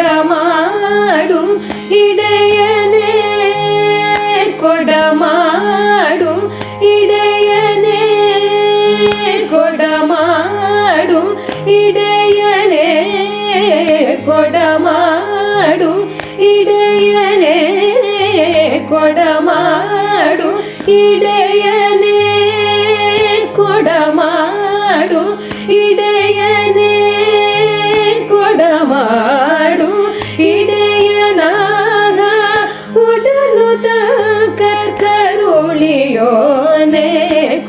കൊടമാടും ഇടയനേ കൊടമാടും ഇടയനേ കൊടമാടും ഇടയനേ കൊടമാടും ഇടയനേ കൊടമാടും ഇടയനേ കൊടമാടും ഇടയനേ കൊടമാ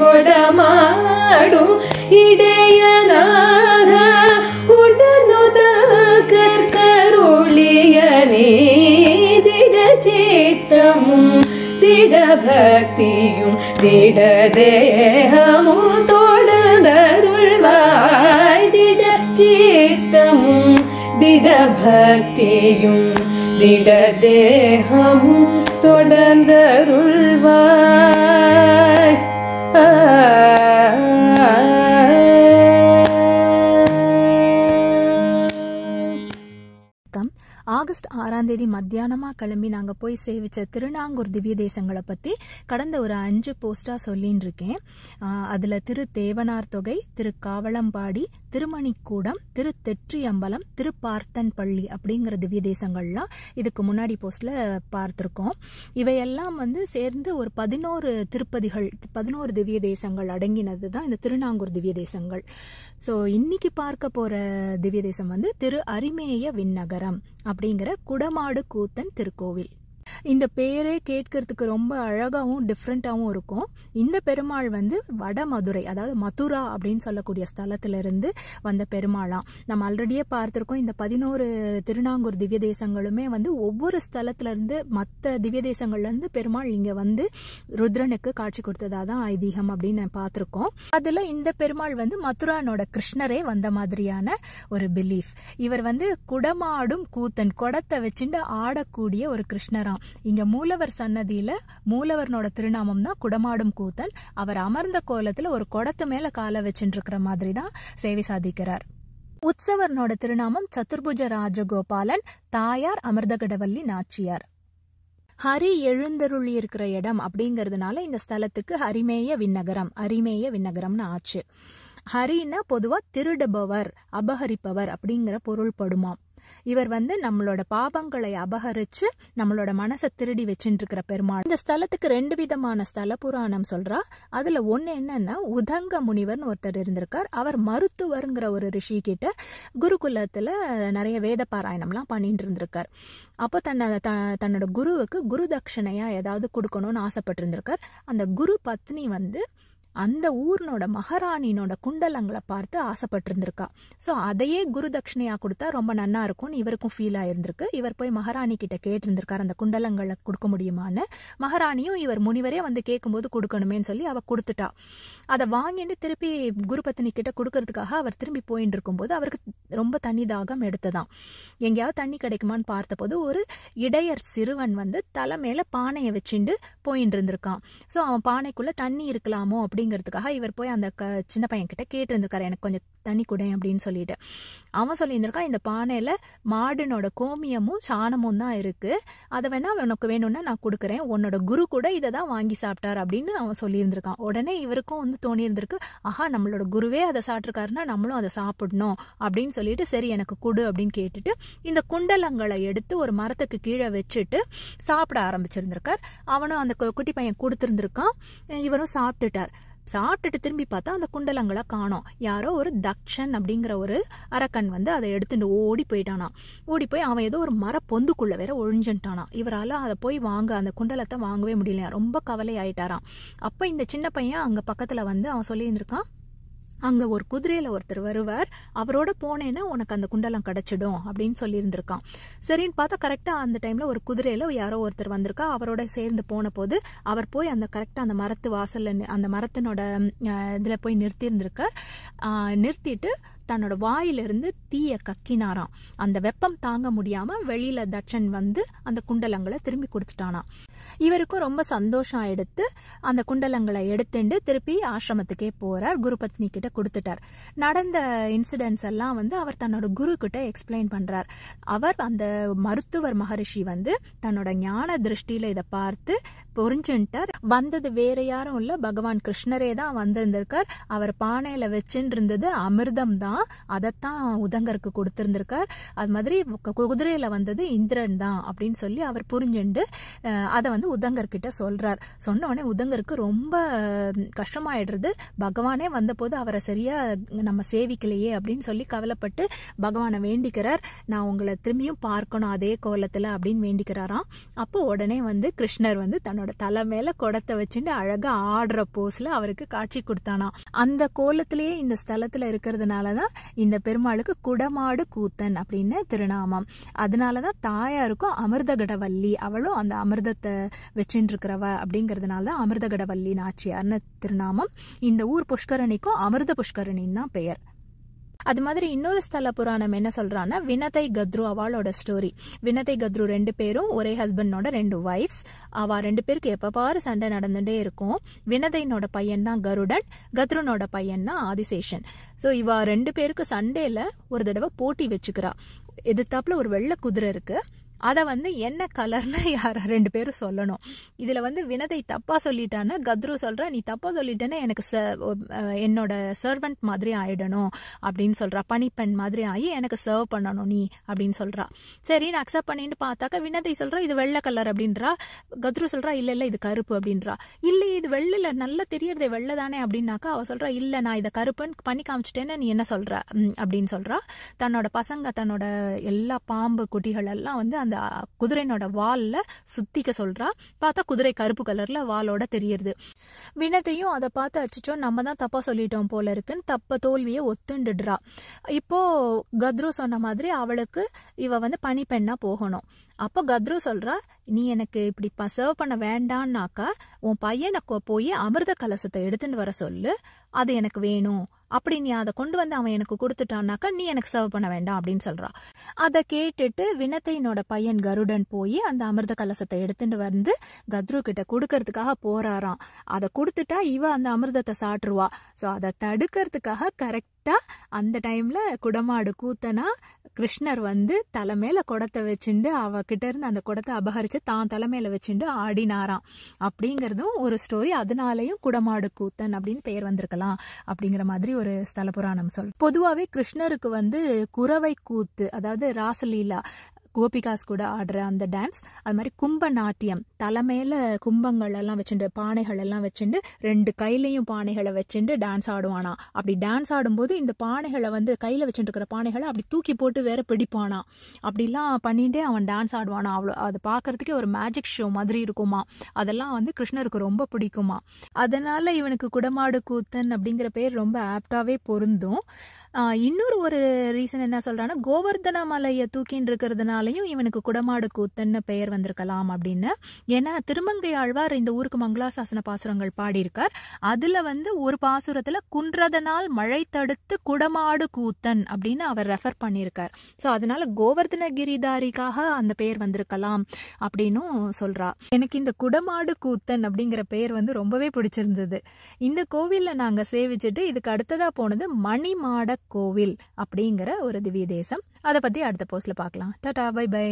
ಓಡಮಾಡು ಇಡೆಯನಾಗ ಉಡನು ಕರ್ಕರುಳಿಯ ದಿಡ ಚೇತಮು ದಿಡ ಭಕ್ತಿಯು ದಿಡ ದೇಹಮು തോടർവായ് ദിട ചിത്തമും ദിട ഭക്തിയും ദിട ദേഹമും തുടർന്നരുൾവായ് தேதி மத்தியானமா கிளம்பி நாங்கள் போய் சேவிச்ச திருநாங்கூர் திவ்ய தேசங்களை பற்றி கடந்த ஒரு அஞ்சு போஸ்டா சொல்லின் இருக்கேன் அதில் திரு தேவனார் தொகை திரு காவலம்பாடி திருமணிக்கூடம் திரு திரு பார்த்தன் பள்ளி அப்படிங்கிற திவ்ய தேசங்கள்லாம் இதுக்கு முன்னாடி போஸ்ட்ல பார்த்துருக்கோம் இவையெல்லாம் வந்து சேர்ந்து ஒரு பதினோரு திருப்பதிகள் பதினோரு திவ்ய தேசங்கள் அடங்கினது தான் இந்த திருநாங்கூர் திவ்ய தேசங்கள் ஸோ இன்னைக்கு பார்க்க போகிற திவ்ய தேசம் வந்து திரு அரிமேய விண்ணகரம் அப்படிங்கிற குடம மாடு கூத்தன் திருக்கோவில் இந்த பேரே கேட்கறதுக்கு ரொம்ப அழகாகவும் டிஃப்ரெண்ட்டாகவும் இருக்கும் இந்த பெருமாள் வந்து வட மதுரை அதாவது மதுரா அப்படின்னு சொல்லக்கூடிய ஸ்தலத்திலிருந்து வந்த பெருமாளாம் நம்ம ஆல்ரெடியே பார்த்துருக்கோம் இந்த பதினோரு திருநாங்கூர் திவ்ய தேசங்களுமே வந்து ஒவ்வொரு ஸ்தலத்திலிருந்து மற்ற திவ்ய தேசங்கள்லேருந்து பெருமாள் இங்கே வந்து ருத்ரனுக்கு காட்சி கொடுத்ததா தான் ஐதீகம் அப்படின்னு பார்த்துருக்கோம் அதில் இந்த பெருமாள் வந்து மதுரானோட கிருஷ்ணரே வந்த மாதிரியான ஒரு பிலீஃப் இவர் வந்து குடமாடும் கூத்தன் குடத்தை வச்சுட்டு ஆடக்கூடிய ஒரு கிருஷ்ணராம் இங்க மூலவர் சன்னதியில மூலவர்னோட திருநாமம் தான் குடமாடும் கூத்தன் அவர் அமர்ந்த கோலத்துல ஒரு குடத்து மேல காலை வச்சுட்டு இருக்கிற மாதிரி தான் சேவை சாதிக்கிறார் உற்சவர்னோட திருநாமம் சதுர்புஜ ராஜகோபாலன் தாயார் அமிர்தகடவல்லி நாச்சியார் ஹரி எழுந்தருளி இருக்கிற இடம் அப்படிங்கறதுனால இந்த ஸ்தலத்துக்கு ஹரிமேய விண்ணகரம் அரிமேய விண்ணகரம்னு ஆச்சு ஹரின்னா பொதுவாக திருடுபவர் அபகரிப்பவர் அப்படிங்கிற பொருள் படுமாம் இவர் வந்து நம்மளோட பாபங்களை அபகரிச்சு நம்மளோட மனசை திருடி வச்சுட்டு இருக்கிற பெருமாள் இந்த ஸ்தலத்துக்கு ரெண்டு விதமான ஸ்தல புராணம் சொல்றா அதுல ஒன்னு என்னன்னா உதங்க முனிவர்னு ஒருத்தர் இருந்திருக்கார் அவர் மருத்துவருங்கிற ஒரு ரிஷி கிட்ட குருகுலத்துல நிறைய வேத பாராயணம்லாம் பண்ணிட்டு இருந்திருக்கார் அப்போ தன்னை தன்னோட குருவுக்கு குரு தட்சணையா ஏதாவது கொடுக்கணும்னு இருந்திருக்கார் அந்த குரு பத்னி வந்து அந்த ஊர்னோட மகாராணினோட குண்டலங்களை பார்த்து இருந்திருக்கா ஸோ அதையே குரு தட்சிணையா கொடுத்தா ரொம்ப நன்னா இருக்கும் இவருக்கும் ஃபீல் ஆயிருந்திருக்கு இவர் போய் மகாராணி கிட்ட கேட்டிருந்திருக்காரு அந்த குண்டலங்களை கொடுக்க முடியுமான்னு மகாராணியும் இவர் முனிவரே வந்து கேட்கும்போது கொடுக்கணுமேனு சொல்லி அவ கொடுத்துட்டா அதை வாங்கிட்டு திருப்பி குரு பத்தினி கிட்ட கொடுக்கறதுக்காக அவர் திரும்பி போயின்னு இருக்கும்போது அவருக்கு ரொம்ப தண்ணி தாகம் எடுத்ததான் எங்கேயாவது தண்ணி கிடைக்குமான்னு பார்த்தபோது ஒரு இடையர் சிறுவன் வந்து தலை மேல பானையை வச்சுண்டு போயிட்டு இருந்திருக்கான் ஸோ அவன் பானைக்குள்ள தண்ணி இருக்கலாமோ அப்படி அப்படிங்கிறதுக்காக இவர் போய் அந்த க சின்ன பையன் கிட்ட கேட்டிருந்திருக்காரு எனக்கு கொஞ்சம் தண்ணி குடை அப்படின்னு சொல்லிட்டு அவன் சொல்லியிருந்திருக்கான் இந்த பானையில் மாடினோட கோமியமும் சாணமும் தான் இருக்குது அதை வேணால் உனக்கு வேணும்னா நான் கொடுக்குறேன் உன்னோட குரு கூட இதை தான் வாங்கி சாப்பிட்டார் அப்படின்னு அவன் சொல்லியிருந்திருக்கான் உடனே இவருக்கும் வந்து தோணியிருந்திருக்கு ஆஹா நம்மளோட குருவே அதை சாப்பிட்ருக்காருன்னா நம்மளும் அதை சாப்பிடணும் அப்படின்னு சொல்லிட்டு சரி எனக்கு கொடு அப்படின்னு கேட்டுட்டு இந்த குண்டலங்களை எடுத்து ஒரு மரத்துக்கு கீழே வச்சுட்டு சாப்பிட ஆரம்பிச்சிருந்திருக்கார் அவனும் அந்த குட்டி பையன் கொடுத்துருந்துருக்கான் இவரும் சாப்பிட்டுட்டார் சாப்பிட்டுட்டு திரும்பி பார்த்தா அந்த குண்டலங்களை காணோம் யாரோ ஒரு தக்ஷன் அப்படிங்கிற ஒரு அரக்கன் வந்து அதை எடுத்துட்டு ஓடி போயிட்டானா ஓடி போய் அவன் ஏதோ ஒரு மர பொந்துக்குள்ள வேற ஒழிஞ்சுட்டானா இவரால் அதை போய் வாங்க அந்த குண்டலத்தை வாங்கவே முடியலையா ரொம்ப கவலை ஆயிட்டாராம் அப்போ இந்த சின்ன பையன் அங்கே பக்கத்தில் வந்து அவன் சொல்லியிருந்திருக்கான் அங்க ஒரு குதிரையில ஒருத்தர் வருவார் அவரோட போனேன்னா உனக்கு அந்த குண்டலம் கிடைச்சிடும் அப்படின்னு சொல்லியிருந்திருக்கான் சரின்னு பார்த்தா கரெக்டா அந்த டைம்ல ஒரு குதிரையில யாரோ ஒருத்தர் வந்திருக்கா அவரோட சேர்ந்து போன போது அவர் போய் அந்த கரெக்டா அந்த மரத்து வாசல்ல அந்த மரத்தினோட இதுல போய் நிறுத்தியிருந்திருக்கார் நிறுத்திட்டு தன்னோட வாயிலிருந்து தீய கக்கினாராம் அந்த வெப்பம் தாங்க முடியாம வெளியில தட்சன் வந்து அந்த குண்டலங்களை திரும்பி கொடுத்துட்டானா இவருக்கும் ரொம்ப சந்தோஷம் எடுத்து அந்த குண்டலங்களை எடுத்துண்டு திருப்பி ஆசிரமத்துக்கே போறார் குரு பத்னி கிட்ட கொடுத்துட்டார் நடந்த இன்சிடென்ட்ஸ் எல்லாம் வந்து அவர் தன்னோட குரு கிட்ட எக்ஸ்பிளைன் பண்றார் அவர் அந்த மருத்துவர் மகரிஷி வந்து தன்னோட ஞான திருஷ்டியில இதை பார்த்து பொறிஞ்சுட்டார் வந்தது வேற யாரும் இல்ல பகவான் கிருஷ்ணரே தான் வந்திருந்திருக்கார் அவர் பானையில வச்சுட்டு இருந்தது அமிர்தம் தான் அதைத்தான் உதங்கருக்கு கொடுத்திருந்திருக்கார் அது மாதிரி குதிரையில வந்தது இந்திரன் தான் அப்படின்னு சொல்லி அவர் புரிஞ்சுண்டு அதை வந்து உதங்கர்கிட்ட சொல்றார் சொன்ன உடனே உதங்கருக்கு ரொம்ப கஷ்டமாயிடுறது பகவானே வந்தபோது அவரை சரியா நம்ம சேவிக்கலையே அப்படின்னு சொல்லி கவலைப்பட்டு பகவானை வேண்டிக்கிறார் நான் உங்களை திரும்பியும் பார்க்கணும் அதே கோலத்துல அப்படின்னு வேண்டிக்கிறாராம் அப்போ உடனே வந்து கிருஷ்ணர் வந்து தன்னோட தன்னோட தலை மேல குடத்தை வச்சுட்டு அழகா ஆடுற போஸ்ல அவருக்கு காட்சி கொடுத்தானா அந்த கோலத்திலேயே இந்த ஸ்தலத்துல இருக்கிறதுனாலதான் இந்த பெருமாளுக்கு குடமாடு கூத்தன் அப்படின்னு திருநாமம் அதனாலதான் தாயாருக்கும் அமிர்த அவளும் அந்த அமிர்தத்தை வச்சுட்டு இருக்கிறவ அப்படிங்கிறதுனால தான் நாச்சியார்னு திருநாமம் இந்த ஊர் புஷ்கரணிக்கும் அமிர்த புஷ்கரணின்னு தான் பெயர் அது மாதிரி இன்னொரு ஸ்தல புராணம் என்ன சொல்றான்னா வினதை கத்ரு அவளோட ஸ்டோரி வினதை கத்ரு ரெண்டு பேரும் ஒரே ஹஸ்பண்டோட ரெண்டு ஒய்ஃப்ஸ் அவ ரெண்டு பேருக்கு எப்ப பாரு சண்டை நடந்துட்டே இருக்கும் வினதையினோட பையன் தான் கருடன் கத்ருனோட பையன் தான் ஆதிசேஷன் ஸோ இவ ரெண்டு பேருக்கு சண்டேல ஒரு தடவை போட்டி வச்சுக்கிறா எதிர்த்தாப்புல ஒரு வெள்ளை குதிரை இருக்கு அதை வந்து என்ன கலர்னு யார் ரெண்டு பேரும் சொல்லணும் இதில் வந்து வினதை தப்பாக சொல்லிட்டான்னா கத்ரு சொல்கிறா நீ தப்பாக சொல்லிட்டேன்னா எனக்கு என்னோட சர்வெண்ட் மாதிரி ஆகிடணும் அப்படின்னு சொல்கிறா பனிப்பெண் மாதிரி ஆகி எனக்கு சர்வ் பண்ணணும் நீ அப்படின்னு சொல்கிறா சரி நான் அக்செப்ட் பண்ணின்னு பார்த்தாக்கா வினதை சொல்கிறா இது வெள்ளை கலர் அப்படின்றா கத்ரு சொல்கிறா இல்லை இல்லை இது கருப்பு அப்படின்றா இல்லை இது வெள்ளில் நல்லா தெரியறது வெள்ளை தானே அப்படின்னாக்கா அவள் சொல்கிறா இல்லை நான் இதை கருப்புன்னு பண்ணி காமிச்சிட்டேன்னு நீ என்ன சொல்கிற அப்படின்னு சொல்கிறா தன்னோட பசங்க தன்னோட எல்லா பாம்பு குட்டிகள் எல்லாம் வந்து அந்த குதிரையினோட வாலில் சுத்திக்க சொல்கிறா பார்த்தா குதிரை கருப்பு கலரில் வாலோட தெரியுது வினத்தையும் அதை பார்த்து அச்சுச்சோ நம்ம தான் தப்பாக சொல்லிட்டோம் போல இருக்குன்னு தப்ப தோல்வியை ஒத்துண்டுடுறா இப்போது கத்ரு சொன்ன மாதிரி அவளுக்கு இவ வந்து பனிப்பெண்ணாக போகணும் அப்போ கத்ரு சொல்கிறா நீ எனக்கு இப்படி சர்வ் பண்ண வேண்டான்னாக்கா உன் பையனை போய் அமிர்த கலசத்தை எடுத்துட்டு வர சொல்லு அது எனக்கு வேணும் அப்படி நீ அதை கொண்டு வந்து அவன் எனக்கு கொடுத்துட்டான்னாக்கா நீ எனக்கு சர்வ் பண்ண வேண்டாம் அப்படின்னு சொல்றான் அதை கேட்டுட்டு வினத்தையினோட பையன் கருடன் போய் அந்த அமிர்த கலசத்தை எடுத்துட்டு வந்து கத்ரு கிட்ட கொடுக்கறதுக்காக போறாராம் அதை கொடுத்துட்டா இவ அந்த அமிர்தத்தை சாட்டுருவா ஸோ அதை தடுக்கிறதுக்காக கரெக்ட் கரெக்டா அந்த டைமில் குடமாடு கூத்தனா கிருஷ்ணர் வந்து தலைமையில குடத்தை அவ கிட்ட இருந்து அந்த குடத்தை அபகரித்து தான் தலைமையில வச்சுட்டு ஆடினாராம் அப்படிங்கிறதும் ஒரு ஸ்டோரி அதனாலயும் குடமாடு கூத்தன் அப்படின்னு பெயர் வந்திருக்கலாம் அப்படிங்கிற மாதிரி ஒரு ஸ்தல புராணம் சொல் பொதுவாகவே கிருஷ்ணருக்கு வந்து குறவை கூத்து அதாவது ராசலீலா கோபிகாஸ் கூட ஆடுற அந்த டான்ஸ் அது மாதிரி கும்ப நாட்டியம் தலைமையில கும்பங்கள் எல்லாம் வச்சுட்டு பானைகள் எல்லாம் வச்சுட்டு ரெண்டு கையிலையும் பானைகளை வச்சுட்டு டான்ஸ் ஆடுவானா அப்படி டான்ஸ் ஆடும்போது இந்த பானைகளை வந்து கையில வச்சுட்டு இருக்கிற பானைகளை அப்படி தூக்கி போட்டு வேற பிடிப்பானா அப்படிலாம் பண்ணிட்டு அவன் டான்ஸ் ஆடுவானா அவ்வளோ அதை பார்க்கறதுக்கே ஒரு மேஜிக் ஷோ மாதிரி இருக்குமா அதெல்லாம் வந்து கிருஷ்ணருக்கு ரொம்ப பிடிக்குமா அதனால இவனுக்கு குடமாடு கூத்தன் அப்படிங்கிற பேர் ரொம்ப ஆப்டாவே பொருந்தும் இன்னொரு ஒரு ரீசன் என்ன சொல்கிறான்னா கோவர்தன மலையை தூக்கின்னு இருக்கிறதுனாலையும் இவனுக்கு குடமாடு கூத்தன்னு பெயர் வந்திருக்கலாம் அப்படின்னு ஏன்னா திருமங்கை ஆழ்வார் இந்த ஊருக்கு மங்களாசாசன பாசுரங்கள் பாடியிருக்கார் அதில் வந்து ஒரு பாசுரத்தில் குன்றதனால் மழை தடுத்து குடமாடு கூத்தன் அப்படின்னு அவர் ரெஃபர் பண்ணியிருக்கார் ஸோ அதனால கோவர்தன கிரிதாரிக்காக அந்த பெயர் வந்திருக்கலாம் அப்படின்னும் சொல்றா எனக்கு இந்த குடமாடு கூத்தன் அப்படிங்கிற பெயர் வந்து ரொம்பவே பிடிச்சிருந்தது இந்த கோவிலில் நாங்கள் சேவிச்சுட்டு இதுக்கு அடுத்ததாக போனது மணிமாட கோவில் அப்படிங்கிற ஒரு திவ்ய தேசம் அதை பத்தி அடுத்த போஸ்ட்ல பாக்கலாம் டாடா பை பை